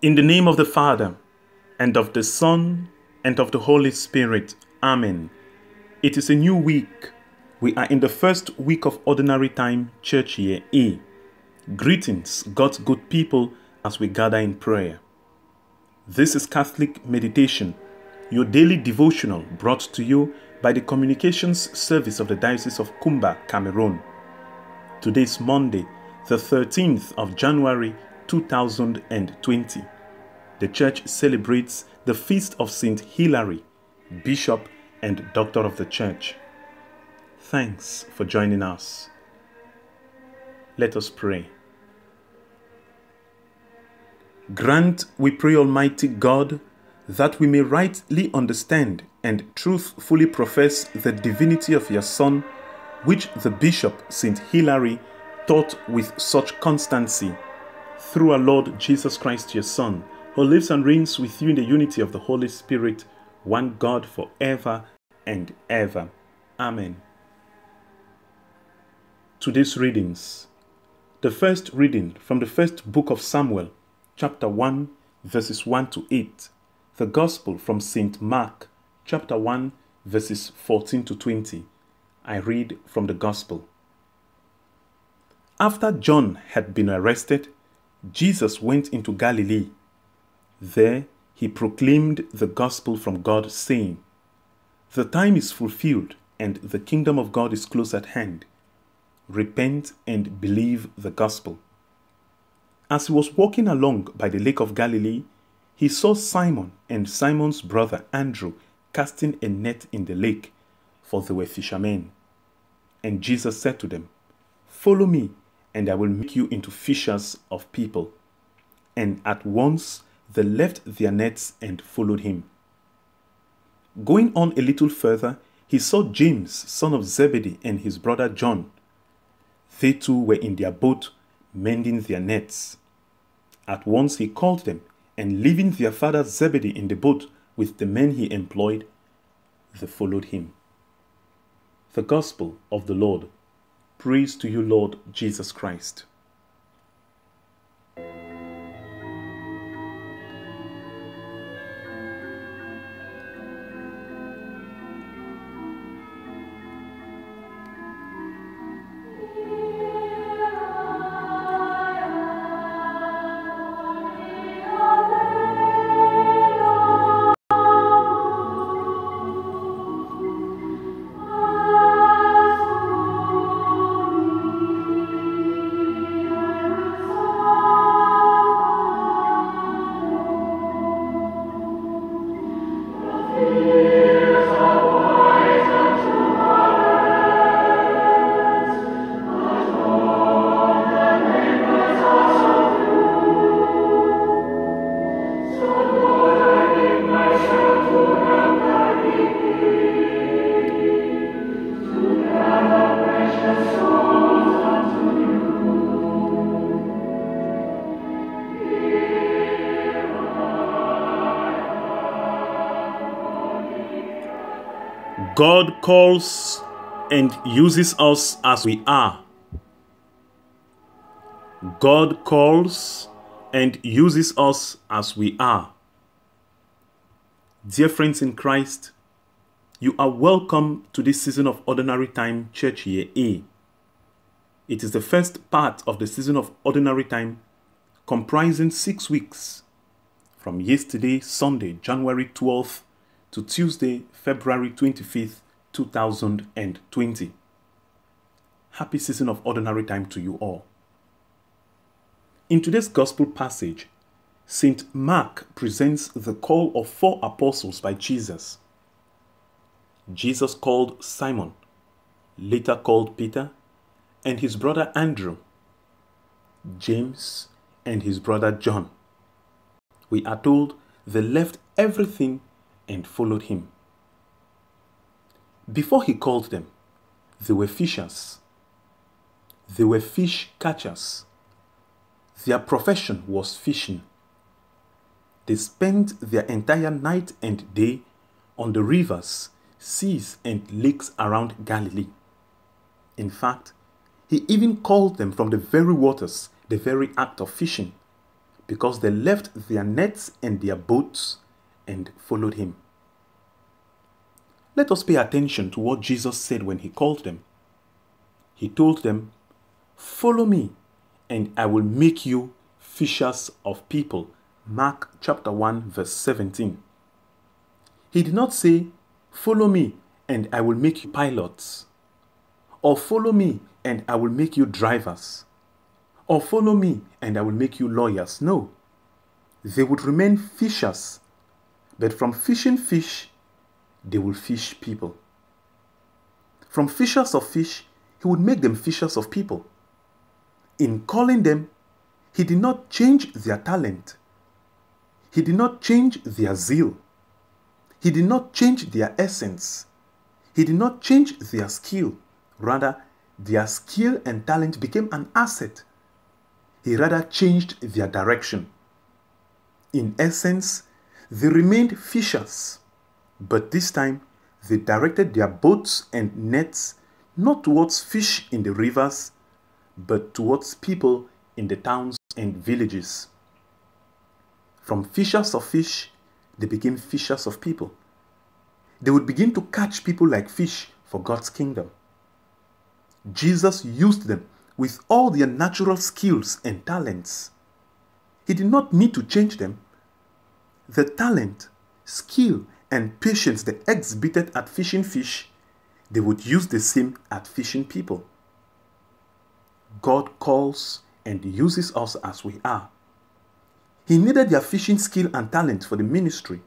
In the name of the Father, and of the Son, and of the Holy Spirit. Amen. It is a new week. We are in the first week of Ordinary Time, Church Year E. Greetings, God's good people, as we gather in prayer. This is Catholic Meditation, your daily devotional brought to you by the Communications Service of the Diocese of Kumba, Cameroon. Today is Monday, the 13th of January 2020, the Church celebrates the feast of Saint Hilary, Bishop and Doctor of the Church. Thanks for joining us. Let us pray. Grant, we pray, Almighty God, that we may rightly understand and truthfully profess the divinity of your Son, which the Bishop, St. Hilary, taught with such constancy through our Lord Jesus Christ, your Son, who lives and reigns with you in the unity of the Holy Spirit, one God for ever and ever. Amen. Today's readings. The first reading from the first book of Samuel, chapter 1, verses 1 to 8. The Gospel from St. Mark, chapter 1, verses 14 to 20. I read from the Gospel. After John had been arrested, Jesus went into Galilee. There he proclaimed the gospel from God, saying, The time is fulfilled and the kingdom of God is close at hand. Repent and believe the gospel. As he was walking along by the lake of Galilee, he saw Simon and Simon's brother Andrew casting a net in the lake, for they were fishermen. And Jesus said to them, Follow me, and I will make you into fishers of people. And at once they left their nets and followed him. Going on a little further, he saw James, son of Zebedee, and his brother John. They too were in their boat, mending their nets. At once he called them, and leaving their father Zebedee in the boat with the men he employed, they followed him. The Gospel of the Lord. Praise to you, Lord Jesus Christ. God calls and uses us as we are. God calls and uses us as we are. Dear friends in Christ, you are welcome to this season of Ordinary Time Church Year A. It is the first part of the season of Ordinary Time, comprising six weeks from yesterday, Sunday, January 12th, to Tuesday, February 25th, 2020. Happy season of ordinary time to you all. In today's gospel passage, St. Mark presents the call of four apostles by Jesus. Jesus called Simon, later called Peter, and his brother Andrew, James, and his brother John. We are told they left everything and followed him. Before he called them, they were fishers. They were fish catchers. Their profession was fishing. They spent their entire night and day on the rivers, seas, and lakes around Galilee. In fact, he even called them from the very waters, the very act of fishing, because they left their nets and their boats and followed him. Let us pay attention to what Jesus said when he called them. He told them, Follow me, and I will make you fishers of people. Mark chapter 1, verse 17. He did not say, Follow me, and I will make you pilots. Or follow me, and I will make you drivers. Or follow me, and I will make you lawyers. No. They would remain fishers but from fishing fish, they will fish people. From fishers of fish, he would make them fishers of people. In calling them, he did not change their talent. He did not change their zeal. He did not change their essence. He did not change their skill. Rather, their skill and talent became an asset. He rather changed their direction. In essence, they remained fishers, but this time they directed their boats and nets not towards fish in the rivers, but towards people in the towns and villages. From fishers of fish, they became fishers of people. They would begin to catch people like fish for God's kingdom. Jesus used them with all their natural skills and talents. He did not need to change them the talent, skill, and patience they exhibited at fishing fish, they would use the same at fishing people. God calls and uses us as we are. He needed their fishing skill and talent for the ministry.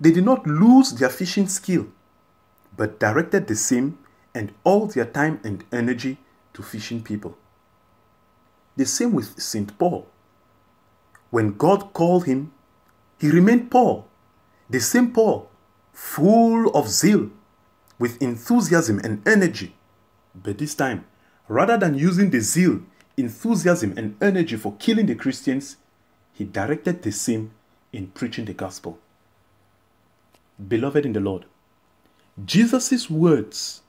They did not lose their fishing skill, but directed the same and all their time and energy to fishing people. The same with St. Paul. When God called him, he remained Paul, the same Paul, full of zeal, with enthusiasm and energy. But this time, rather than using the zeal, enthusiasm, and energy for killing the Christians, he directed the same in preaching the gospel. Beloved in the Lord, Jesus' words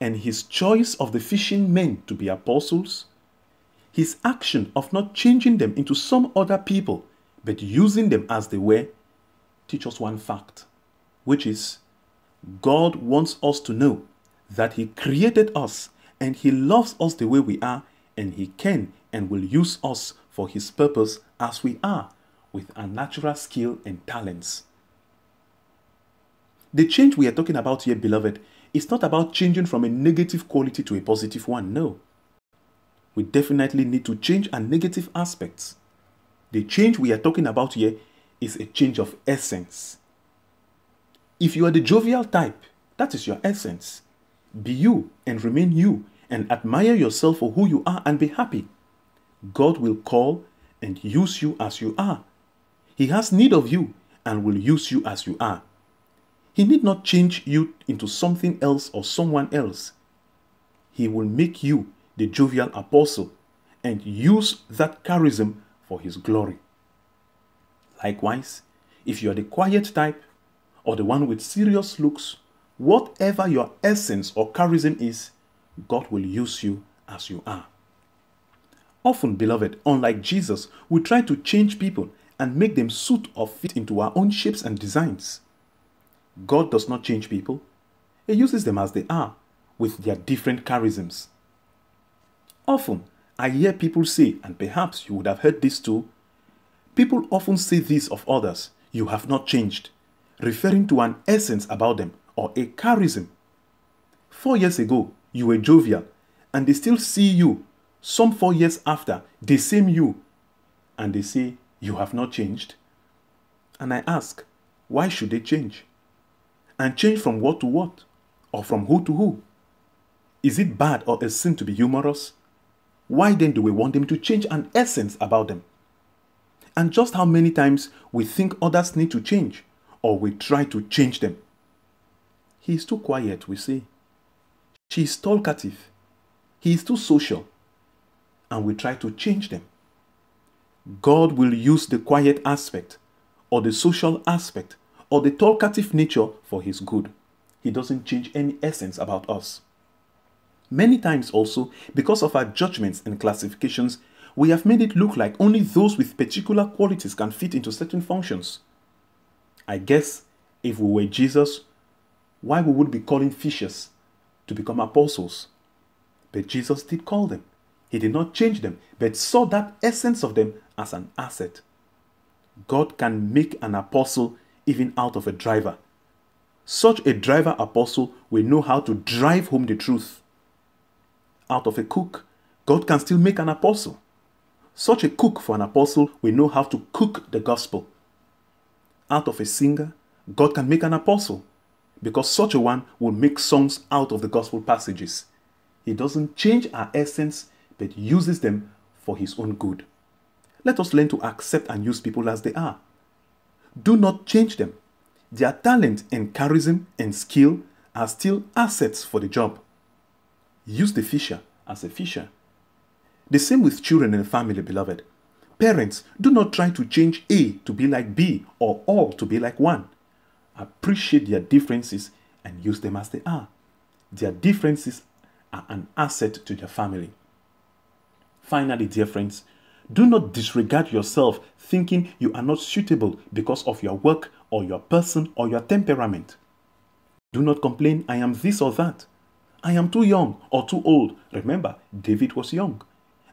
and his choice of the fishing men to be apostles, his action of not changing them into some other people but using them as they were, teach us one fact, which is God wants us to know that He created us and He loves us the way we are, and He can and will use us for His purpose as we are with our natural skill and talents. The change we are talking about here, beloved, is not about changing from a negative quality to a positive one, no. We definitely need to change our negative aspects the change we are talking about here is a change of essence. If you are the jovial type, that is your essence. Be you and remain you and admire yourself for who you are and be happy. God will call and use you as you are. He has need of you and will use you as you are. He need not change you into something else or someone else. He will make you the jovial apostle and use that charism for His glory. Likewise, if you are the quiet type or the one with serious looks, whatever your essence or charism is, God will use you as you are. Often, beloved, unlike Jesus, we try to change people and make them suit or fit into our own shapes and designs. God does not change people, He uses them as they are, with their different charisms. Often, I hear people say, and perhaps you would have heard this too, people often say this of others, you have not changed, referring to an essence about them or a charism. Four years ago, you were jovial, and they still see you. Some four years after, the same you, and they say, you have not changed. And I ask, why should they change? And change from what to what? Or from who to who? Is it bad or a sin to be humorous? why then do we want them to change an essence about them? And just how many times we think others need to change or we try to change them? He is too quiet, we say. She is talkative. He is too social. And we try to change them. God will use the quiet aspect or the social aspect or the talkative nature for his good. He doesn't change any essence about us. Many times also, because of our judgments and classifications, we have made it look like only those with particular qualities can fit into certain functions. I guess if we were Jesus, why we would be calling fishes to become apostles. But Jesus did call them. He did not change them, but saw that essence of them as an asset. God can make an apostle even out of a driver. Such a driver apostle will know how to drive home the truth out of a cook, God can still make an apostle. Such a cook for an apostle will know how to cook the gospel. Out of a singer, God can make an apostle because such a one will make songs out of the gospel passages. He doesn't change our essence but uses them for his own good. Let us learn to accept and use people as they are. Do not change them. Their talent and charisma and skill are still assets for the job. Use the fisher as a fisher. The same with children in the family, beloved. Parents, do not try to change A to be like B or all to be like one. Appreciate their differences and use them as they are. Their differences are an asset to their family. Finally, dear friends, do not disregard yourself thinking you are not suitable because of your work or your person or your temperament. Do not complain, I am this or that. I am too young or too old. Remember, David was young.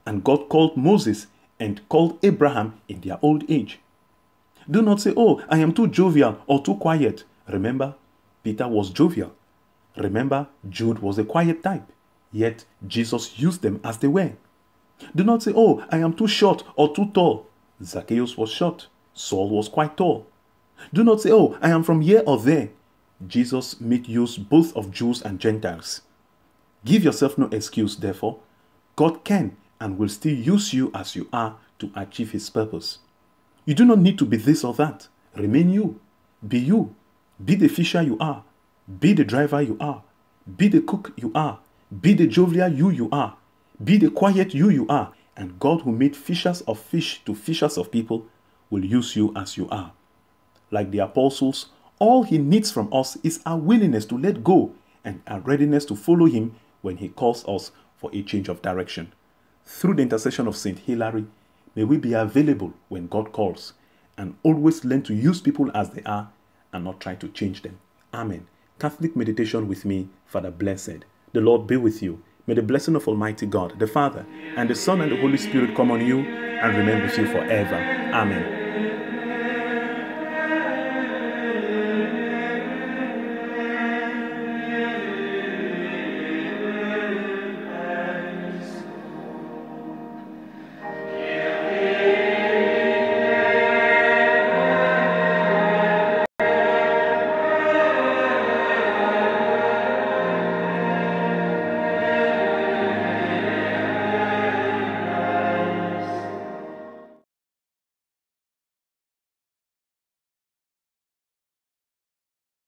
And God called Moses and called Abraham in their old age. Do not say, Oh, I am too jovial or too quiet. Remember, Peter was jovial. Remember, Jude was a quiet type. Yet Jesus used them as they were. Do not say, Oh, I am too short or too tall. Zacchaeus was short. Saul was quite tall. Do not say, Oh, I am from here or there. Jesus made use both of Jews and Gentiles. Give yourself no excuse, therefore. God can and will still use you as you are to achieve His purpose. You do not need to be this or that. Remain you. Be you. Be the fisher you are. Be the driver you are. Be the cook you are. Be the jovial you you are. Be the quiet you you are. And God, who made fishers of fish to fishers of people, will use you as you are. Like the apostles, all He needs from us is our willingness to let go and our readiness to follow Him when he calls us for a change of direction. Through the intercession of St. Hilary, may we be available when God calls and always learn to use people as they are and not try to change them. Amen. Catholic meditation with me, Father Blessed. The Lord be with you. May the blessing of Almighty God, the Father, and the Son, and the Holy Spirit come on you and remain with you forever. Amen.